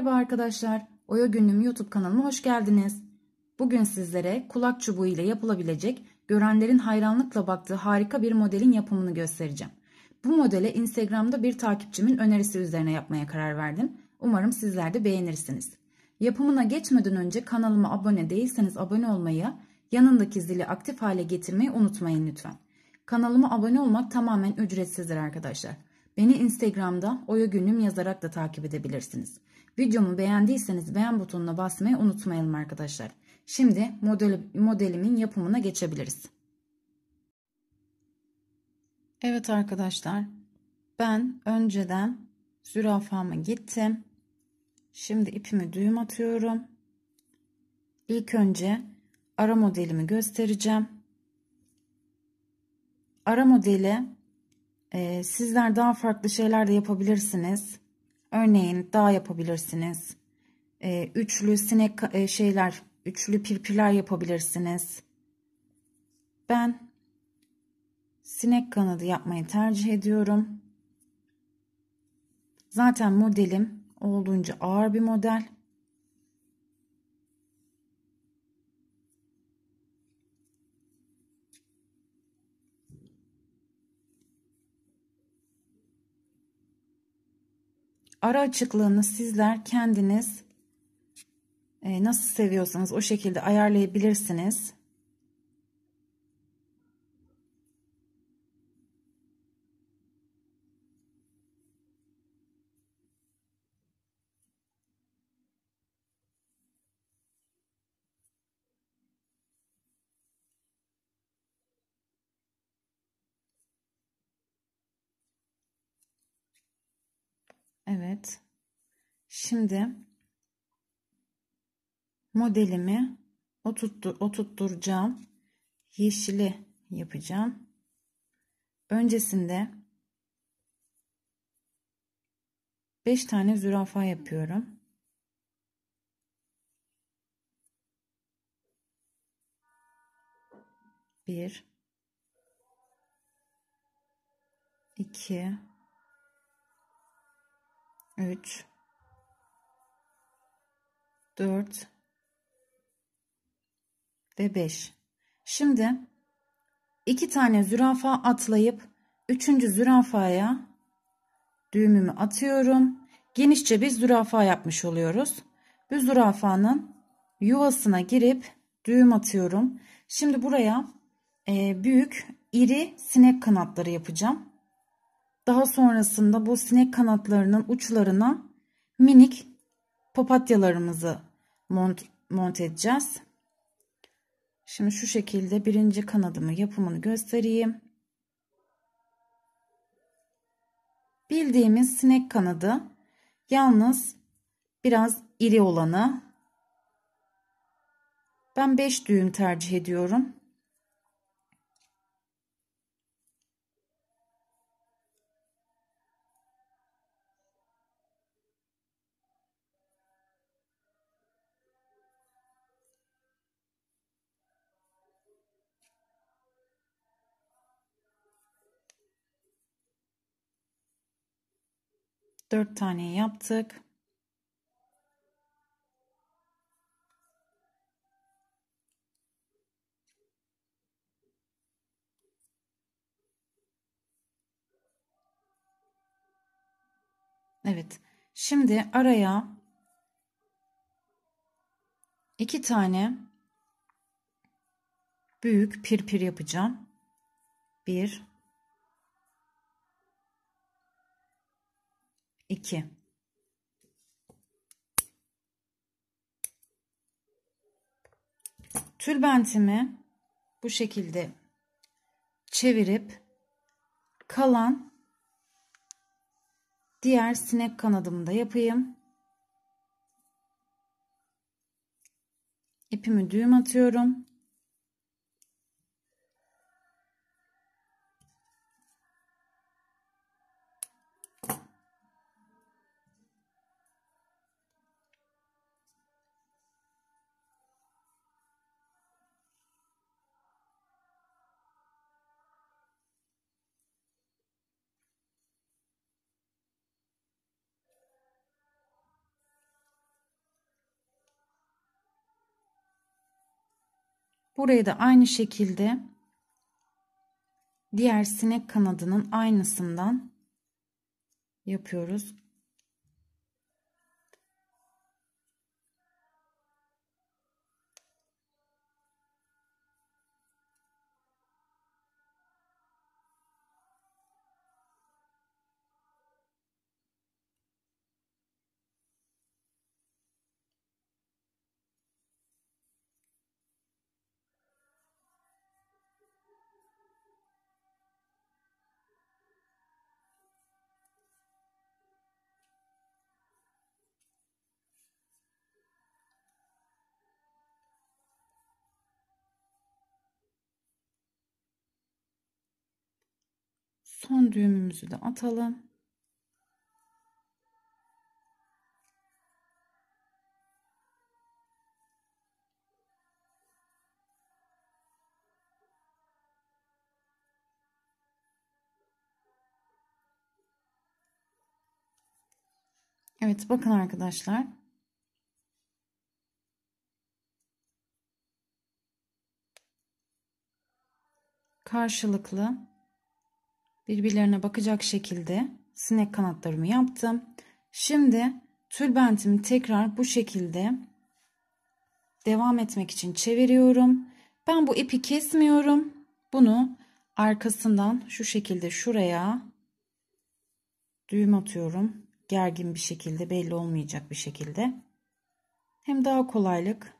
Merhaba arkadaşlar, Oya Günlüğüm YouTube kanalıma hoş geldiniz. Bugün sizlere kulak çubuğu ile yapılabilecek, görenlerin hayranlıkla baktığı harika bir modelin yapımını göstereceğim. Bu modele Instagram'da bir takipçimin önerisi üzerine yapmaya karar verdim. Umarım sizler de beğenirsiniz. Yapımına geçmeden önce kanalıma abone değilseniz abone olmayı, yanındaki zili aktif hale getirmeyi unutmayın lütfen. Kanalıma abone olmak tamamen ücretsizdir arkadaşlar. Beni Instagram'da Oya Günüm yazarak da takip edebilirsiniz. Videomu beğendiyseniz beğen butonuna basmayı unutmayalım arkadaşlar. Şimdi model, modelimin yapımına geçebiliriz. Evet arkadaşlar ben önceden zürafama gittim. Şimdi ipimi düğüm atıyorum. İlk önce ara modelimi göstereceğim. Ara modeli e, sizler daha farklı şeyler de yapabilirsiniz. Örneğin dağ yapabilirsiniz. E, üçlü sinek e, şeyler, üçlü pirpirler yapabilirsiniz. Ben sinek kanadı yapmayı tercih ediyorum. Zaten modelim olduğunca ağır bir model. ara açıklığını sizler kendiniz e, nasıl seviyorsanız o şekilde ayarlayabilirsiniz. Evet. Şimdi modelimi oturttur oturtturacağım. Yeşili yapacağım. Öncesinde 5 tane zürafa yapıyorum. Bir, iki, 3 4 ve 5. Şimdi iki tane zürafa atlayıp üçüncü zürafaya düğümümü atıyorum. Genişçe bir zürafa yapmış oluyoruz. Bu zürafanın yuvasına girip düğüm atıyorum. Şimdi buraya e, büyük iri sinek kanatları yapacağım. Daha sonrasında bu sinek kanatlarının uçlarına minik papatyalarımızı mont, mont edeceğiz. Şimdi şu şekilde birinci kanadımı yapımını göstereyim. Bildiğimiz sinek kanadı yalnız biraz iri olanı. Ben 5 düğüm tercih ediyorum. Dört tane yaptık. Evet. Şimdi araya iki tane büyük pirpir yapacağım. Bir, 2 Tülbentimi bu şekilde çevirip kalan diğer sinek kanadımı da yapayım. İpimi düğüm atıyorum. Burayı da aynı şekilde diğer sinek kanadının aynısından yapıyoruz. son düğümümüzü de atalım. Evet bakın arkadaşlar. Karşılıklı birbirlerine bakacak şekilde sinek kanatlarımı yaptım. Şimdi tülbentimi tekrar bu şekilde devam etmek için çeviriyorum. Ben bu ipi kesmiyorum. Bunu arkasından şu şekilde şuraya düğüm atıyorum. Gergin bir şekilde belli olmayacak bir şekilde. Hem daha kolaylık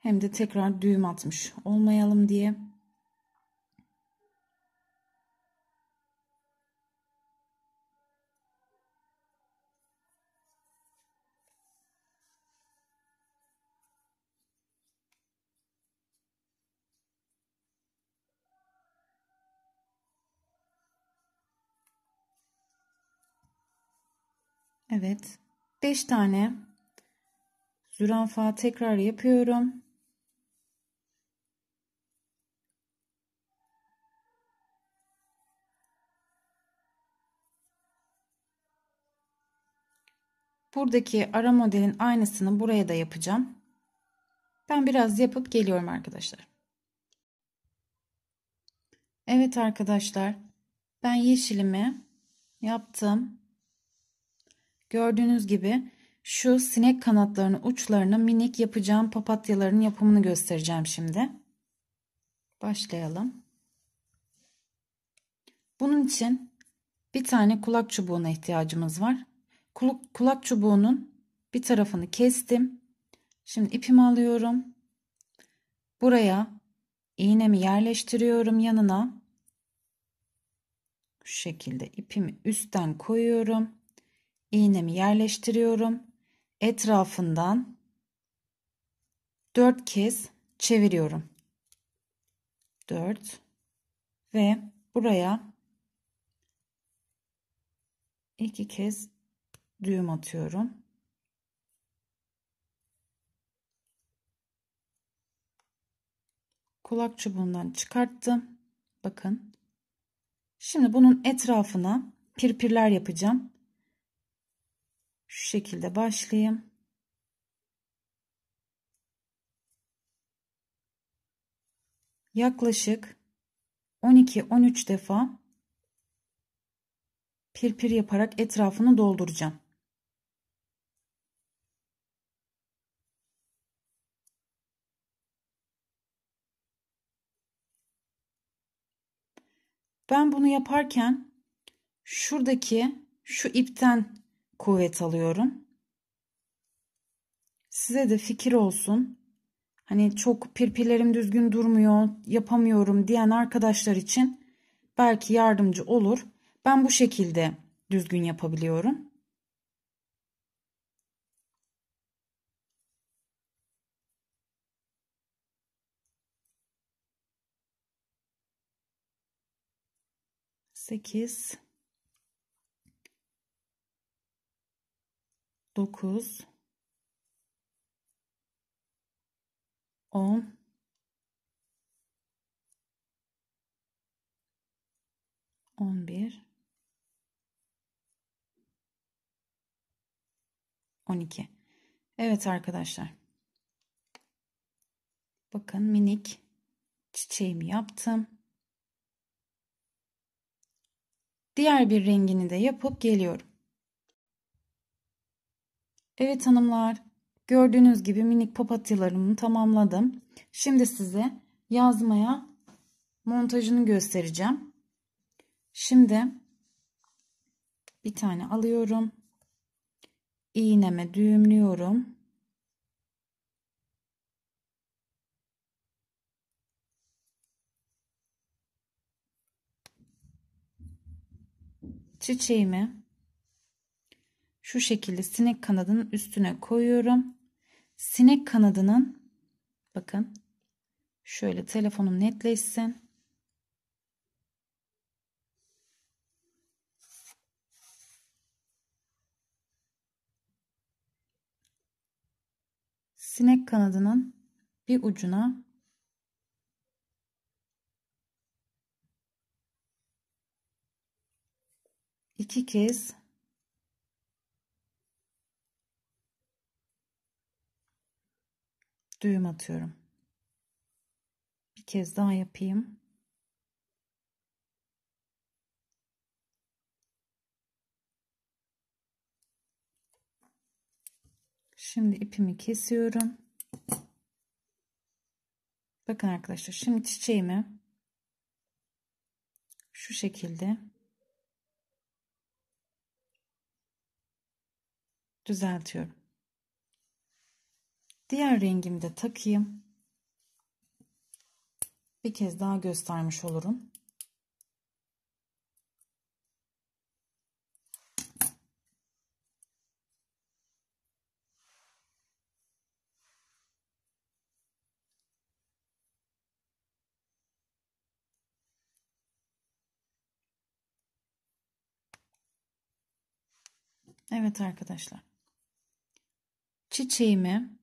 hem de tekrar düğüm atmış olmayalım diye. Evet. 5 tane zürafa tekrar yapıyorum. Buradaki ara modelin aynısını buraya da yapacağım. Ben biraz yapıp geliyorum arkadaşlar. Evet arkadaşlar. Ben yeşilimi yaptım. Gördüğünüz gibi şu sinek kanatlarının uçlarını minik yapacağım papatyaların yapımını göstereceğim şimdi. Başlayalım. Bunun için bir tane kulak çubuğuna ihtiyacımız var. Kulak, kulak çubuğunun bir tarafını kestim. Şimdi ipimi alıyorum. Buraya iğnemi yerleştiriyorum yanına. Bu şekilde ipimi üstten koyuyorum iğnemi yerleştiriyorum. Etrafından 4 kez çeviriyorum. 4 ve buraya 2 kez düğüm atıyorum. kulak çubuğundan çıkarttım. Bakın. Şimdi bunun etrafına pirpirler yapacağım. Şu şekilde başlayayım. Yaklaşık 12-13 defa pir pir yaparak etrafını dolduracağım. Ben bunu yaparken şuradaki şu ipten kuvvet alıyorum. Size de fikir olsun. Hani çok pirpilerim düzgün durmuyor, yapamıyorum diyen arkadaşlar için belki yardımcı olur. Ben bu şekilde düzgün yapabiliyorum. Sekiz. 9 10 11 12 Evet arkadaşlar. Bakın minik çiçeğimi yaptım. Diğer bir rengini de yapıp geliyorum. Evet hanımlar, gördüğünüz gibi minik papatyalarımı tamamladım. Şimdi size yazmaya montajını göstereceğim. Şimdi bir tane alıyorum. İğneme düğümlüyorum. Çiçeğimi şu şekilde sinek kanadının üstüne koyuyorum. Sinek kanadının bakın şöyle telefonum netleşsin. Sinek kanadının bir ucuna iki kez düğüm atıyorum. Bir kez daha yapayım. Şimdi ipimi kesiyorum. Bakın arkadaşlar şimdi çiçeğimi şu şekilde düzeltiyorum. Diğer rengimi de takayım. Bir kez daha göstermiş olurum. Evet arkadaşlar. Çiçeğimi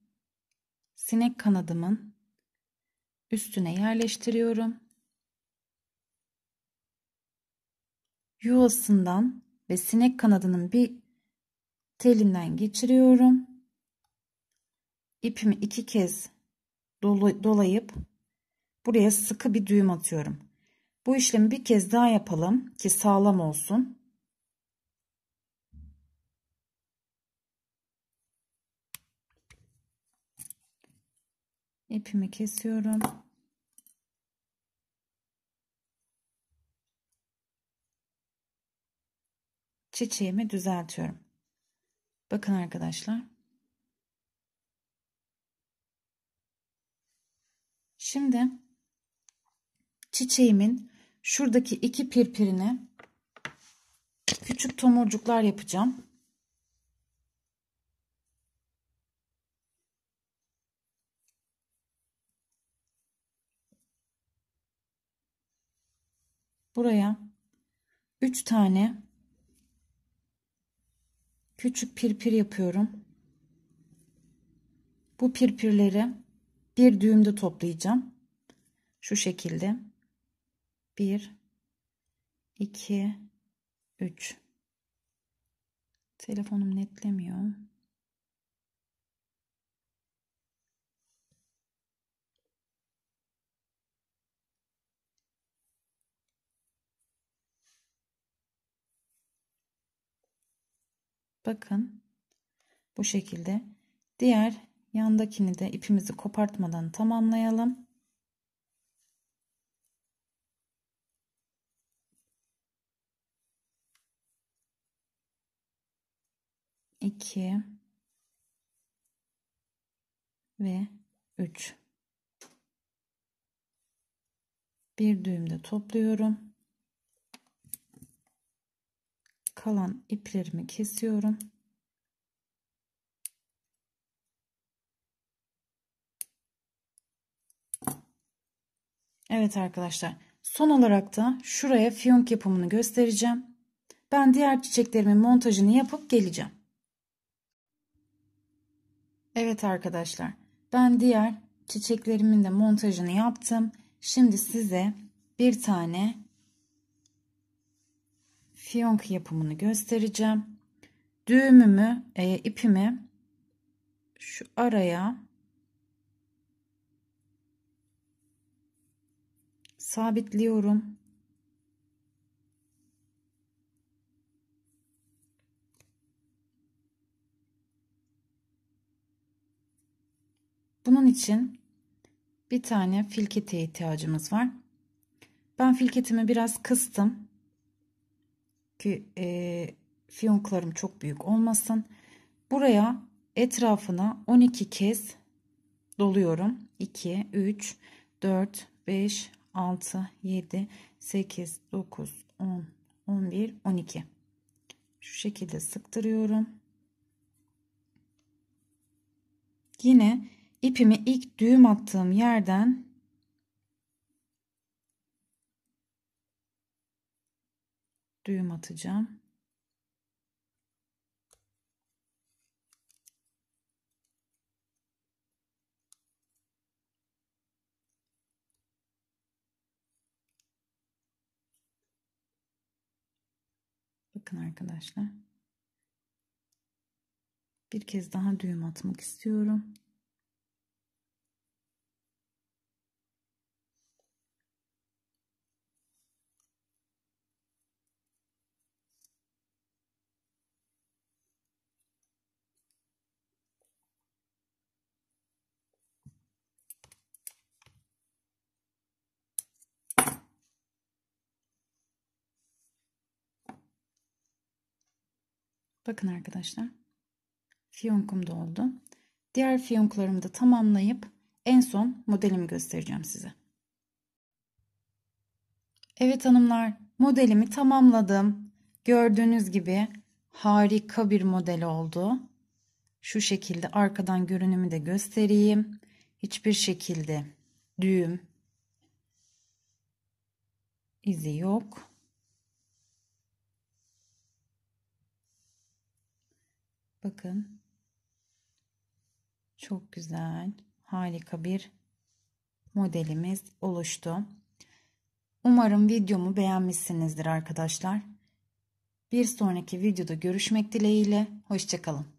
sinek kanadımın üstüne yerleştiriyorum. Yuvasından ve sinek kanadının bir telinden geçiriyorum. İpimi iki kez dolayıp buraya sıkı bir düğüm atıyorum. Bu işlemi bir kez daha yapalım ki sağlam olsun. ipimi kesiyorum. Çiçeğimi düzeltiyorum. Bakın arkadaşlar. Şimdi çiçeğimin şuradaki iki pirpirine küçük tomurcuklar yapacağım. buraya 3 tane küçük pirpir yapıyorum. Bu pirpirleri bir düğümde toplayacağım. Şu şekilde. 1 2 3 Telefonum netlemiyor. Bakın bu şekilde. Diğer yandakini de ipimizi kopartmadan tamamlayalım. İki ve üç. Bir düğümde topluyorum kalan iplerimi kesiyorum. Evet arkadaşlar son olarak da şuraya fiyonk yapımını göstereceğim. Ben diğer çiçeklerimin montajını yapıp geleceğim. Evet arkadaşlar ben diğer çiçeklerimin de montajını yaptım. Şimdi size bir tane fiyonk yapımını göstereceğim. Düğümümü, e, ipimi şu araya sabitliyorum. Bunun için bir tane filkete ihtiyacımız var. Ben filketimi biraz kıstım ki e, fiyonklarım çok büyük olmasın. Buraya etrafına 12 kez doluyorum. 2, 3, 4, 5, 6, 7, 8, 9, 10, 11, 12. Şu şekilde sıktırıyorum. Yine ipimi ilk düğüm attığım yerden düğüm atacağım. Bakın arkadaşlar. Bir kez daha düğüm atmak istiyorum. Bakın arkadaşlar. Fiyonkum doldu. Diğer fiyonklarımı da tamamlayıp en son modelimi göstereceğim size. Evet hanımlar modelimi tamamladım. Gördüğünüz gibi harika bir model oldu. Şu şekilde arkadan görünümü de göstereyim. Hiçbir şekilde düğüm izi yok. Bakın. Çok güzel. Harika bir modelimiz oluştu. Umarım videomu beğenmişsinizdir arkadaşlar. Bir sonraki videoda görüşmek dileğiyle. Hoşçakalın.